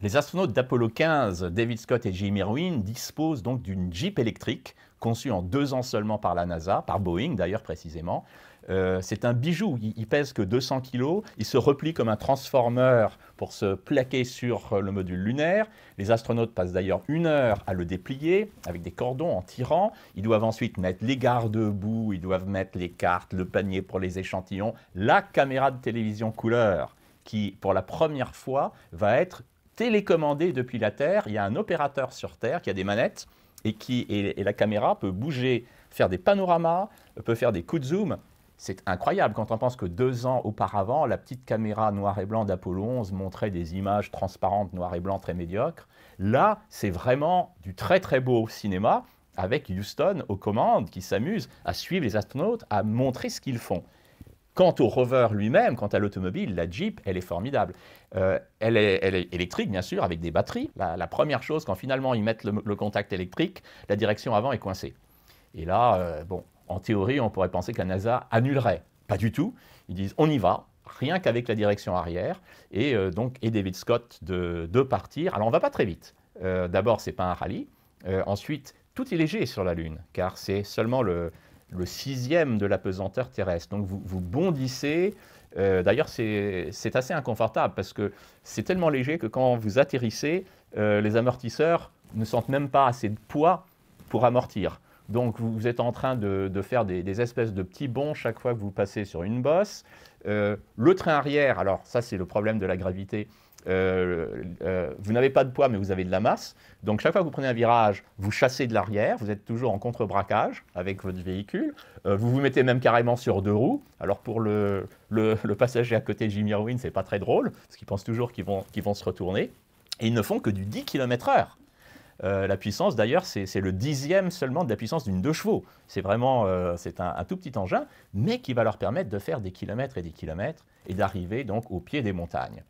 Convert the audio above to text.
Les astronautes d'Apollo 15, David Scott et Jim Irwin, disposent donc d'une Jeep électrique conçue en deux ans seulement par la NASA, par Boeing d'ailleurs précisément. Euh, c'est un bijou, il, pèse que 200 kg, il se replie comme un transformeur pour se plaquer sur euh, le module lunaire. Les astronautes passent d'ailleurs une heure à le déplier avec des cordons en tirant. Ils doivent ensuite mettre les garde-boue, ils doivent mettre les cartes, le panier pour les échantillons, la caméra de télévision couleur qui, pour la première fois, va être télécommandé depuis la Terre. Il y a un opérateur sur Terre qui a des manettes et, qui, et, la caméra peut bouger, faire des panoramas, peut faire des coups de zoom. C'est incroyable quand on pense que deux ans auparavant, la petite caméra noir et blanc d'Apollo 11 montrait des images transparentes noir et blanc très médiocres. Là, c'est vraiment du très très beau cinéma avec Houston aux commandes qui s'amuse à suivre les astronautes, à montrer ce qu'ils font. Quant au rover lui-même, quant à l'automobile, la Jeep, elle est formidable. Euh, elle, est, électrique, bien sûr, avec des batteries. La, première chose, quand finalement ils mettent le, contact électrique, la direction avant est coincée. Et là, euh, bon, en théorie, on pourrait penser que la NASA annulerait. Pas du tout. Ils disent on y va, rien qu'avec la direction arrière. Et euh, donc, et David Scott de, de, partir. Alors, on va pas très vite. D'abord, c'est pas un rallye. ensuite, tout est léger sur la Lune, car c'est seulement le, le sixième de la pesanteur terrestre. Donc vous, bondissez. Euh, d'ailleurs, c'est assez inconfortable parce que c'est tellement léger que quand vous atterrissez, euh, les amortisseurs ne sentent même pas assez de poids pour amortir. Donc vous, êtes en train de, faire des, espèces de petits bonds chaque fois que vous passez sur une bosse. Euh, le train arrière, alors ça c'est le problème de la gravité. Euh, euh, vous n'avez pas de poids, mais vous avez de la masse. Donc, chaque fois que vous prenez un virage, vous chassez de l'arrière, vous êtes toujours en contre-braquage avec votre véhicule. vous vous mettez même carrément sur deux roues. Alors, pour le, le, passager à côté de Jimmy Irwin, c'est pas très drôle, parce qu'ils pensent toujours qu'ils vont, vont se retourner. Et ils ne font que du 10 km/h. Euh, la puissance, d'ailleurs, c'est le dixième seulement de la puissance d'une deux chevaux. C'est vraiment euh, un, un, tout petit engin, mais qui va leur permettre de faire des kilomètres et des kilomètres et d'arriver donc au pied des montagnes.